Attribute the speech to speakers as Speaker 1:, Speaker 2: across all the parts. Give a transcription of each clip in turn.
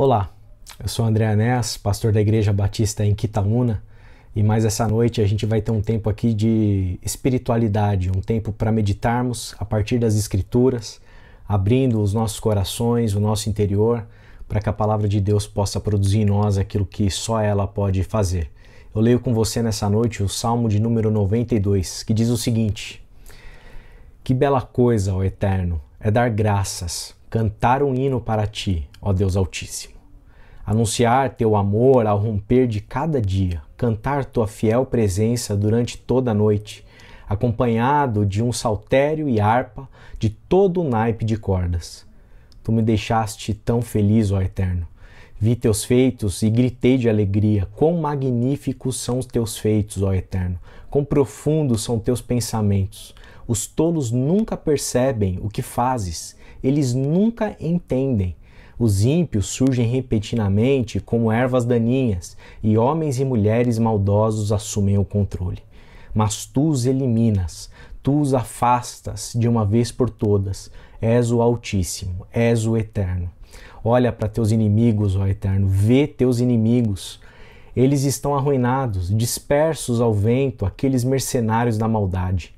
Speaker 1: Olá, eu sou André Anés, pastor da Igreja Batista em Quitaúna, e mais essa noite a gente vai ter um tempo aqui de espiritualidade, um tempo para meditarmos a partir das Escrituras, abrindo os nossos corações, o nosso interior, para que a palavra de Deus possa produzir em nós aquilo que só ela pode fazer. Eu leio com você nessa noite o Salmo de número 92, que diz o seguinte: Que bela coisa, ó Eterno, é dar graças cantar um hino para ti, ó Deus Altíssimo. Anunciar teu amor ao romper de cada dia, cantar tua fiel presença durante toda a noite, acompanhado de um saltério e harpa de todo o naipe de cordas. Tu me deixaste tão feliz, ó Eterno. Vi teus feitos e gritei de alegria. Quão magníficos são os teus feitos, ó Eterno! Quão profundos são teus pensamentos! Os tolos nunca percebem o que fazes, eles nunca entendem. Os ímpios surgem repentinamente como ervas daninhas, e homens e mulheres maldosos assumem o controle. Mas tu os eliminas, tu os afastas de uma vez por todas. És o Altíssimo, és o Eterno. Olha para teus inimigos, ó Eterno, vê teus inimigos. Eles estão arruinados, dispersos ao vento, aqueles mercenários da maldade.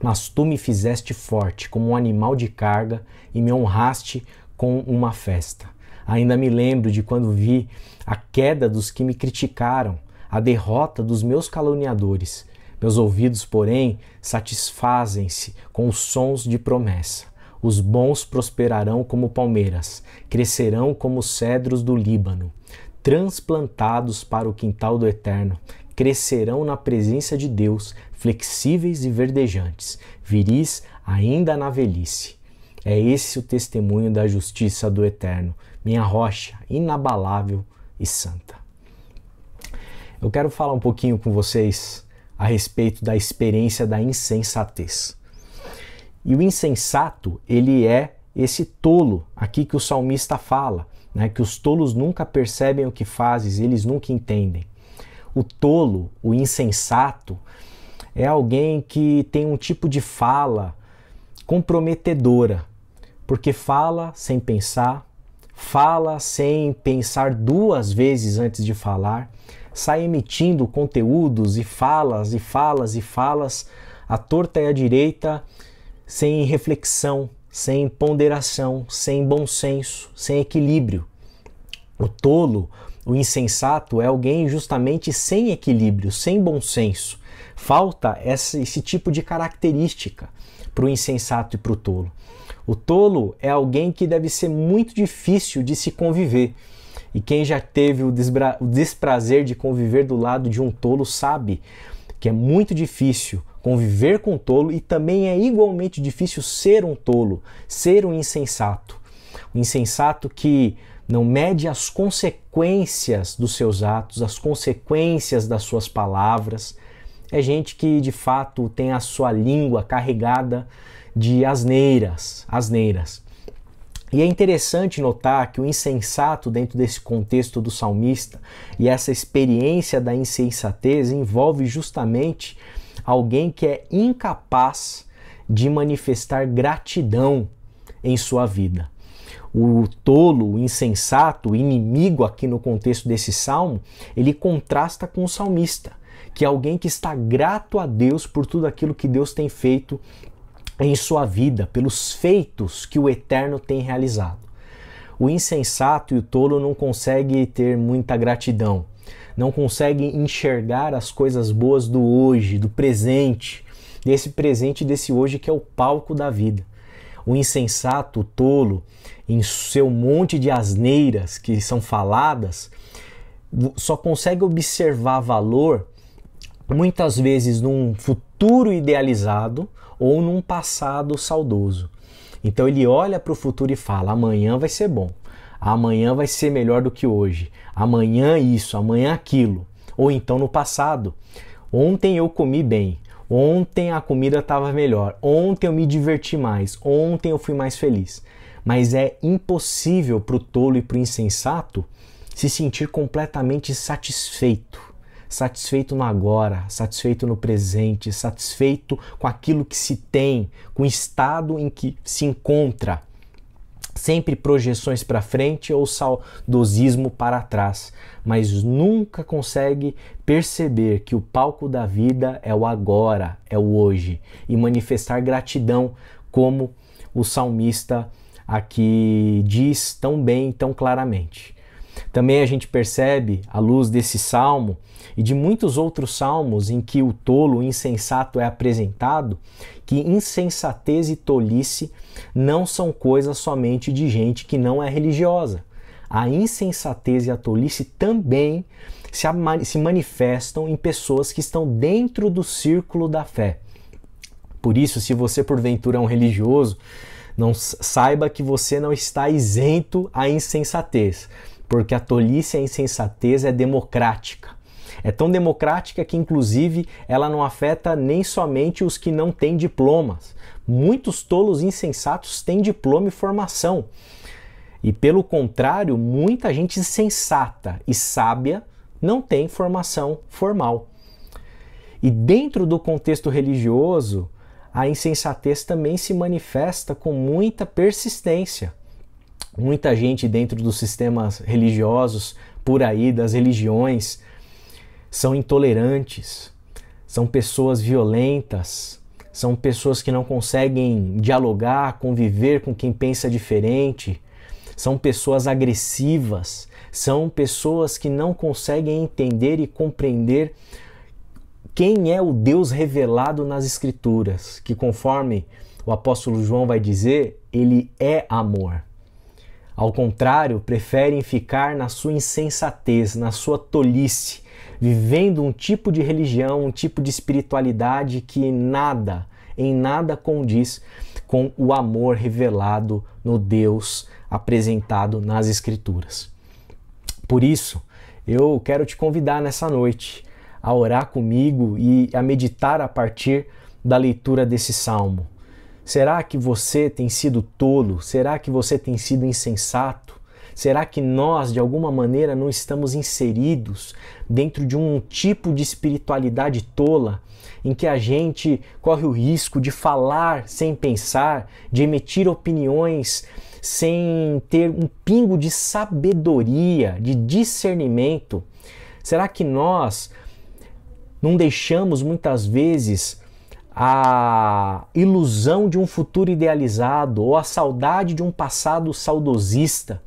Speaker 1: Mas tu me fizeste forte como um animal de carga e me honraste com uma festa. Ainda me lembro de quando vi a queda dos que me criticaram, a derrota dos meus caluniadores. Meus ouvidos, porém, satisfazem-se com os sons de promessa. Os bons prosperarão como palmeiras, crescerão como cedros do Líbano, transplantados para o quintal do Eterno, crescerão na presença de Deus, flexíveis e verdejantes, viris ainda na velhice. É esse o testemunho da justiça do Eterno, minha rocha inabalável e santa. Eu quero falar um pouquinho com vocês a respeito da experiência da insensatez. E o insensato, ele é esse tolo aqui que o salmista fala, né? que os tolos nunca percebem o que fazes, eles nunca entendem. O tolo, o insensato, é alguém que tem um tipo de fala comprometedora, porque fala sem pensar, fala sem pensar duas vezes antes de falar, sai emitindo conteúdos e falas e falas e falas à torta e à direita, sem reflexão, sem ponderação, sem bom senso, sem equilíbrio. O tolo o insensato é alguém justamente sem equilíbrio, sem bom senso. Falta esse tipo de característica para o insensato e para o tolo. O tolo é alguém que deve ser muito difícil de se conviver. E quem já teve o, o desprazer de conviver do lado de um tolo sabe que é muito difícil conviver com um tolo e também é igualmente difícil ser um tolo, ser um insensato. Um insensato que não mede as consequências dos seus atos, as consequências das suas palavras. É gente que de fato tem a sua língua carregada de asneiras, asneiras. E é interessante notar que o insensato, dentro desse contexto do salmista, e essa experiência da insensatez envolve justamente alguém que é incapaz de manifestar gratidão em sua vida o tolo, o insensato, o inimigo aqui no contexto desse salmo, ele contrasta com o salmista, que é alguém que está grato a Deus por tudo aquilo que Deus tem feito em sua vida, pelos feitos que o Eterno tem realizado. O insensato e o tolo não conseguem ter muita gratidão, não conseguem enxergar as coisas boas do hoje, do presente, desse presente desse hoje que é o palco da vida o insensato, o tolo, em seu monte de asneiras que são faladas, só consegue observar valor muitas vezes num futuro idealizado ou num passado saudoso. Então ele olha para o futuro e fala: amanhã vai ser bom, amanhã vai ser melhor do que hoje, amanhã isso, amanhã aquilo. Ou então no passado: ontem eu comi bem, Ontem a comida estava melhor, ontem eu me diverti mais, ontem eu fui mais feliz. Mas é impossível para o tolo e para o insensato se sentir completamente satisfeito. Satisfeito no agora, satisfeito no presente, satisfeito com aquilo que se tem, com o estado em que se encontra sempre projeções para frente ou saudosismo para trás, mas nunca consegue perceber que o palco da vida é o agora, é o hoje, e manifestar gratidão, como o salmista aqui diz tão bem, tão claramente. Também a gente percebe, à luz desse salmo e de muitos outros salmos em que o tolo, o insensato é apresentado, que insensatez e tolice não são coisas somente de gente que não é religiosa. A insensatez e a tolice também se manifestam em pessoas que estão dentro do círculo da fé. Por isso, se você porventura é um religioso, não saiba que você não está isento à insensatez porque a tolice e a insensatez é democrática. É tão democrática que, inclusive, ela não afeta nem somente os que não têm diplomas. Muitos tolos insensatos têm diploma e formação. E, pelo contrário, muita gente sensata e sábia não tem formação formal. E dentro do contexto religioso, a insensatez também se manifesta com muita persistência muita gente dentro dos sistemas religiosos por aí, das religiões, são intolerantes, são pessoas violentas, são pessoas que não conseguem dialogar, conviver com quem pensa diferente, são pessoas agressivas, são pessoas que não conseguem entender e compreender quem é o Deus revelado nas Escrituras, que conforme o apóstolo João vai dizer, ele é amor. Ao contrário, preferem ficar na sua insensatez, na sua tolice, vivendo um tipo de religião, um tipo de espiritualidade que nada, em nada condiz com o amor revelado no Deus apresentado nas Escrituras. Por isso, eu quero te convidar nessa noite a orar comigo e a meditar a partir da leitura desse salmo. Será que você tem sido tolo? Será que você tem sido insensato? Será que nós, de alguma maneira, não estamos inseridos dentro de um tipo de espiritualidade tola em que a gente corre o risco de falar sem pensar, de emitir opiniões sem ter um pingo de sabedoria, de discernimento? Será que nós não deixamos muitas vezes a ilusão de um futuro idealizado ou a saudade de um passado saudosista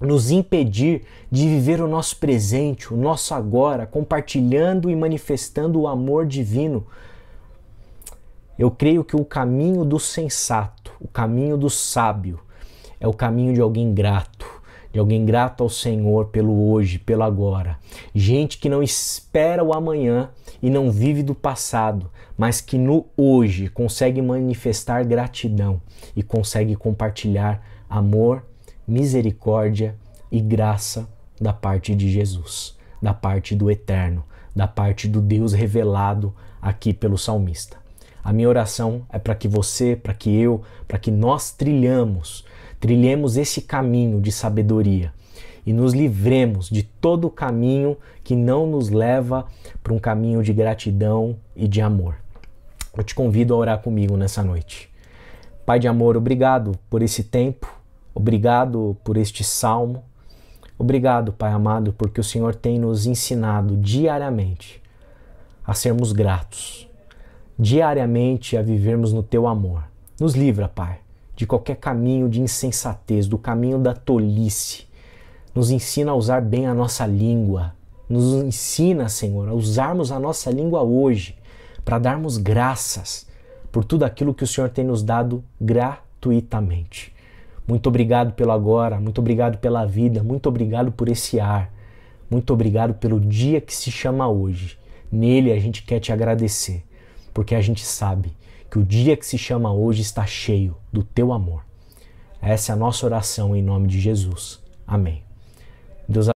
Speaker 1: nos impedir de viver o nosso presente, o nosso agora, compartilhando e manifestando o amor divino. Eu creio que o caminho do sensato, o caminho do sábio, é o caminho de alguém grato, de alguém grato ao Senhor pelo hoje, pelo agora. Gente que não espera o amanhã e não vive do passado, mas que no hoje consegue manifestar gratidão e consegue compartilhar amor, misericórdia e graça da parte de Jesus, da parte do Eterno, da parte do Deus revelado aqui pelo salmista. A minha oração é para que você, para que eu, para que nós trilhamos Trilhemos esse caminho de sabedoria e nos livremos de todo o caminho que não nos leva para um caminho de gratidão e de amor. Eu te convido a orar comigo nessa noite. Pai de amor, obrigado por esse tempo, obrigado por este salmo. Obrigado, Pai amado, porque o Senhor tem nos ensinado diariamente a sermos gratos, diariamente a vivermos no teu amor. Nos livra, Pai, de qualquer caminho de insensatez, do caminho da tolice. Nos ensina a usar bem a nossa língua. Nos ensina, Senhor, a usarmos a nossa língua hoje para darmos graças por tudo aquilo que o Senhor tem nos dado gratuitamente. Muito obrigado pelo agora, muito obrigado pela vida, muito obrigado por esse ar, muito obrigado pelo dia que se chama hoje. Nele a gente quer te agradecer, porque a gente sabe que o dia que se chama hoje está cheio do teu amor. Essa é a nossa oração em nome de Jesus. Amém. Deus